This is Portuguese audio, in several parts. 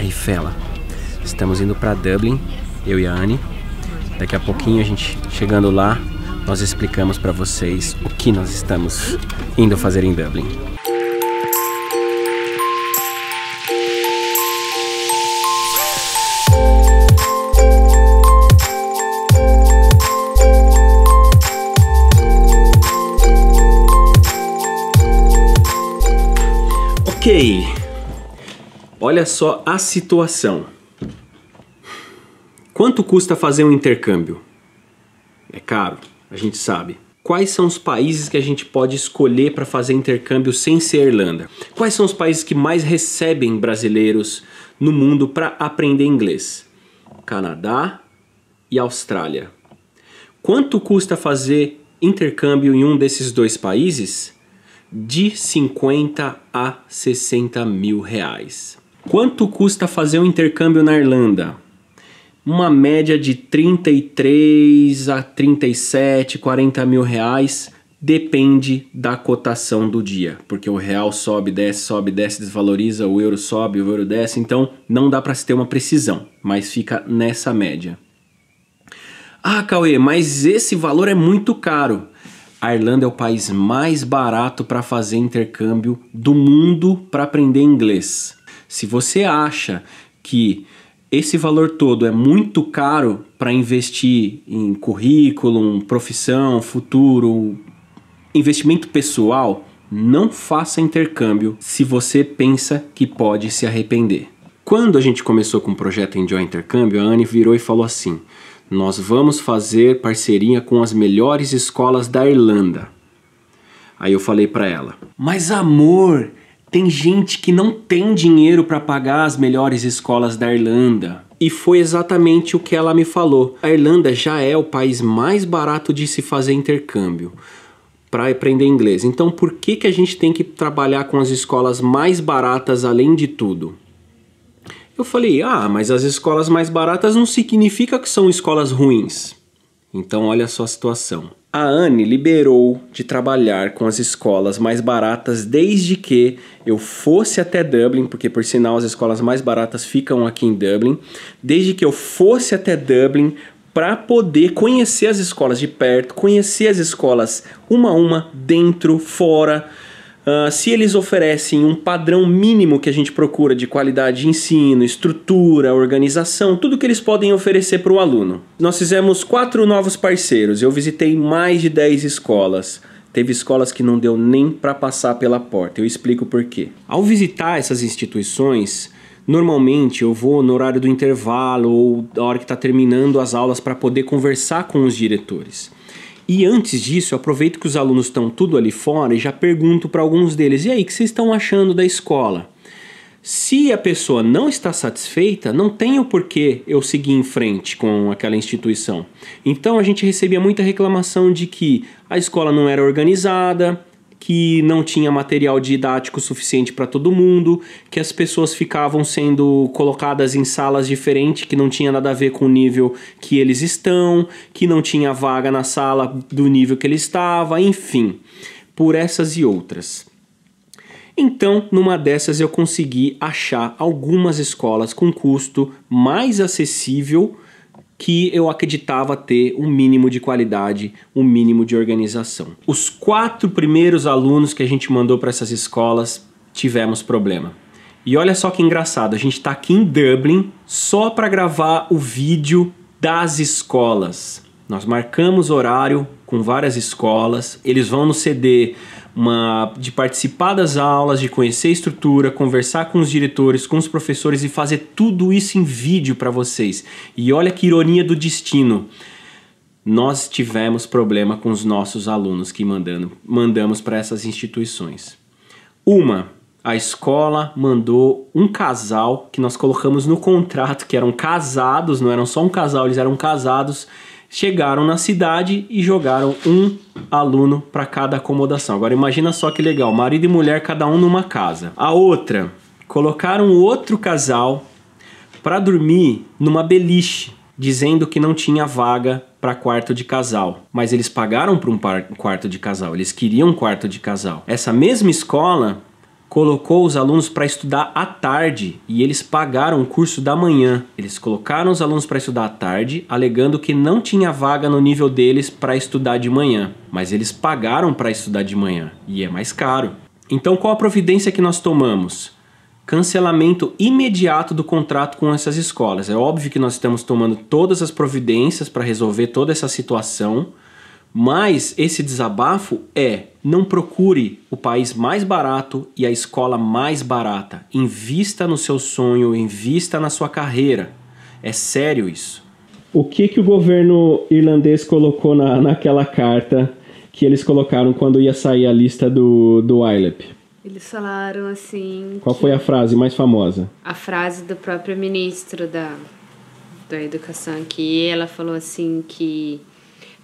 Rifela. Estamos indo para Dublin, eu e a Anne. Daqui a pouquinho a gente chegando lá, nós explicamos para vocês o que nós estamos indo fazer em Dublin. Ok, Olha só a situação. Quanto custa fazer um intercâmbio? É caro, a gente sabe. Quais são os países que a gente pode escolher para fazer intercâmbio sem ser Irlanda? Quais são os países que mais recebem brasileiros no mundo para aprender inglês? Canadá e Austrália. Quanto custa fazer intercâmbio em um desses dois países? De 50 a 60 mil reais. Quanto custa fazer um intercâmbio na Irlanda? Uma média de 33 a 37, 40 mil reais, depende da cotação do dia, porque o real sobe, desce, sobe, desce, desvaloriza, o euro sobe, o euro desce, então não dá para se ter uma precisão, mas fica nessa média. Ah, Cauê, mas esse valor é muito caro. A Irlanda é o país mais barato para fazer intercâmbio do mundo para aprender inglês. Se você acha que esse valor todo é muito caro para investir em currículo, profissão, futuro, investimento pessoal, não faça intercâmbio se você pensa que pode se arrepender. Quando a gente começou com o projeto Enjoy Intercâmbio, a Anne virou e falou assim: Nós vamos fazer parceria com as melhores escolas da Irlanda. Aí eu falei para ela: Mas amor, tem gente que não tem dinheiro para pagar as melhores escolas da Irlanda. E foi exatamente o que ela me falou. A Irlanda já é o país mais barato de se fazer intercâmbio para aprender inglês. Então, por que, que a gente tem que trabalhar com as escolas mais baratas além de tudo? Eu falei, ah, mas as escolas mais baratas não significa que são escolas ruins. Então, olha só a situação. A Anne liberou de trabalhar com as escolas mais baratas desde que eu fosse até Dublin, porque por sinal as escolas mais baratas ficam aqui em Dublin, desde que eu fosse até Dublin para poder conhecer as escolas de perto, conhecer as escolas uma a uma, dentro, fora, Uh, se eles oferecem um padrão mínimo que a gente procura de qualidade de ensino, estrutura, organização, tudo que eles podem oferecer para o aluno. Nós fizemos quatro novos parceiros, eu visitei mais de 10 escolas. Teve escolas que não deu nem para passar pela porta, eu explico por quê. Ao visitar essas instituições, Normalmente eu vou no horário do intervalo ou da hora que está terminando as aulas para poder conversar com os diretores. E antes disso, aproveito que os alunos estão tudo ali fora e já pergunto para alguns deles: e aí, o que vocês estão achando da escola? Se a pessoa não está satisfeita, não tem o porquê eu seguir em frente com aquela instituição. Então a gente recebia muita reclamação de que a escola não era organizada, que não tinha material didático suficiente para todo mundo, que as pessoas ficavam sendo colocadas em salas diferentes que não tinha nada a ver com o nível que eles estão, que não tinha vaga na sala do nível que ele estava, enfim, por essas e outras. Então, numa dessas eu consegui achar algumas escolas com custo mais acessível que eu acreditava ter um mínimo de qualidade, um mínimo de organização. Os quatro primeiros alunos que a gente mandou para essas escolas tivemos problema. E olha só que engraçado, a gente está aqui em Dublin só para gravar o vídeo das escolas. Nós marcamos horário com várias escolas. Eles vão nos ceder uma de participar das aulas, de conhecer a estrutura, conversar com os diretores, com os professores e fazer tudo isso em vídeo para vocês. E olha que ironia do destino. Nós tivemos problema com os nossos alunos que mandando, mandamos para essas instituições. Uma, a escola mandou um casal que nós colocamos no contrato que eram casados, não eram só um casal, eles eram casados chegaram na cidade e jogaram um aluno para cada acomodação. Agora imagina só que legal, marido e mulher cada um numa casa. A outra colocaram outro casal para dormir numa beliche, dizendo que não tinha vaga para quarto de casal, mas eles pagaram para um quarto de casal, eles queriam um quarto de casal. Essa mesma escola colocou os alunos para estudar à tarde e eles pagaram o curso da manhã. Eles colocaram os alunos para estudar à tarde, alegando que não tinha vaga no nível deles para estudar de manhã, mas eles pagaram para estudar de manhã e é mais caro. Então, qual a providência que nós tomamos? Cancelamento imediato do contrato com essas escolas. É óbvio que nós estamos tomando todas as providências para resolver toda essa situação mas esse desabafo é: não procure o país mais barato e a escola mais barata. Invista no seu sonho, invista na sua carreira. É sério isso. O que, que o governo irlandês colocou na, naquela carta que eles colocaram quando ia sair a lista do, do ILEP? Eles falaram assim. Qual foi a frase mais famosa? A frase do próprio ministro da, da Educação, que ela falou assim que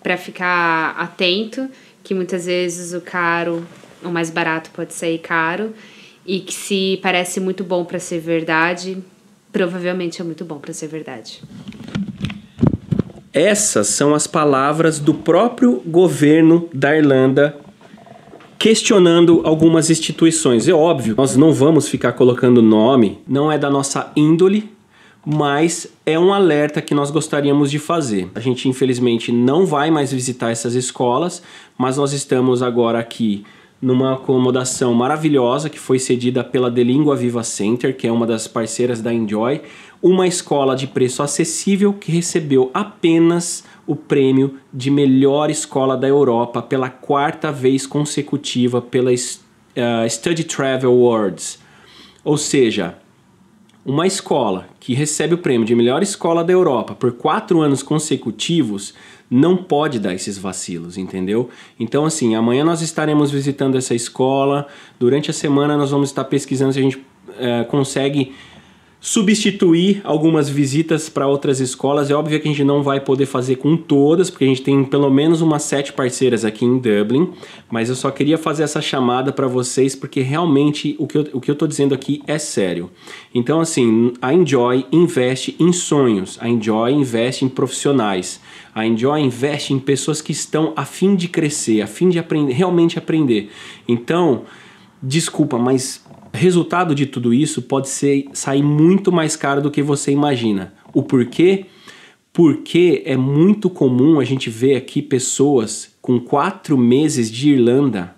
para ficar atento, que muitas vezes o caro, o mais barato pode sair caro, e que se parece muito bom para ser verdade, provavelmente é muito bom para ser verdade. Essas são as palavras do próprio governo da Irlanda questionando algumas instituições. É óbvio, nós não vamos ficar colocando nome, não é da nossa índole, mas é um alerta que nós gostaríamos de fazer. A gente infelizmente não vai mais visitar essas escolas, mas nós estamos agora aqui numa acomodação maravilhosa que foi cedida pela The Língua Viva Center, que é uma das parceiras da Enjoy, uma escola de preço acessível que recebeu apenas o prêmio de melhor escola da Europa pela quarta vez consecutiva pela uh, Study Travel Awards. Ou seja, uma escola que recebe o prêmio de melhor escola da Europa por quatro anos consecutivos não pode dar esses vacilos, entendeu? Então, assim, amanhã nós estaremos visitando essa escola, durante a semana nós vamos estar pesquisando se a gente é, consegue substituir algumas visitas para outras escolas. É óbvio que a gente não vai poder fazer com todas, porque a gente tem pelo menos umas sete parceiras aqui em Dublin, mas eu só queria fazer essa chamada para vocês, porque realmente o que, eu, o que eu dizendo aqui é sério. Então, assim, a Enjoy investe em sonhos, a Enjoy investe em profissionais, a Enjoy investe em pessoas que estão a fim de crescer, a fim de aprender, realmente aprender. Então, desculpa, mas Resultado de tudo isso pode ser sair muito mais caro do que você imagina. O porquê? Porque é muito comum a gente ver aqui pessoas com quatro meses de Irlanda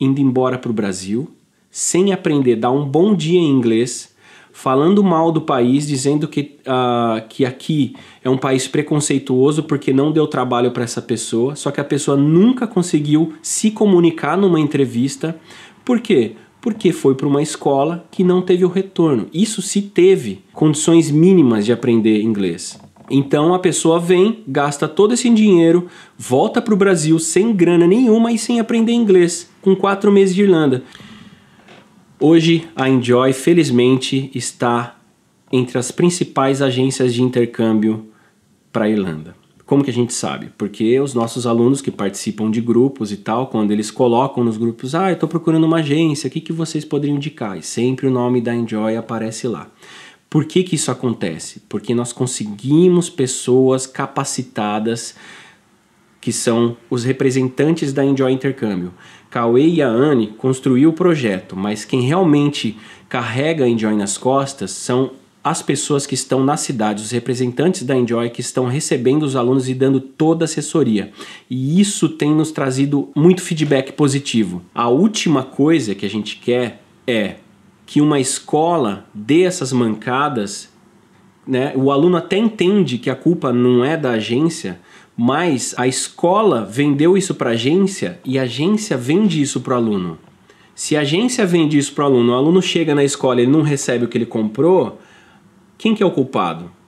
indo embora para o Brasil, sem aprender, dar um bom dia em inglês, falando mal do país, dizendo que, uh, que aqui é um país preconceituoso porque não deu trabalho para essa pessoa, só que a pessoa nunca conseguiu se comunicar numa entrevista. Por quê? porque foi para uma escola que não teve o retorno. Isso se teve condições mínimas de aprender inglês. Então a pessoa vem, gasta todo esse dinheiro, volta para o Brasil sem grana nenhuma e sem aprender inglês, com quatro meses de Irlanda. Hoje a Enjoy, felizmente, está entre as principais agências de intercâmbio para a Irlanda. Como que a gente sabe? Porque os nossos alunos que participam de grupos e tal, quando eles colocam nos grupos, ah, eu estou procurando uma agência, o que, que vocês poderiam indicar? E sempre o nome da Enjoy aparece lá. Por que, que isso acontece? Porque nós conseguimos pessoas capacitadas que são os representantes da Enjoy Intercâmbio. Cauê e a Anne construiu o projeto, mas quem realmente carrega a Enjoy nas costas são as pessoas que estão na cidade, os representantes da Enjoy que estão recebendo os alunos e dando toda a assessoria. E isso tem nos trazido muito feedback positivo. A última coisa que a gente quer é que uma escola dê essas mancadas, né? O aluno até entende que a culpa não é da agência, mas a escola vendeu isso para a agência e a agência vende isso para o aluno. Se a agência vende isso para o aluno, o aluno chega na escola e não recebe o que ele comprou, quem que é o culpado?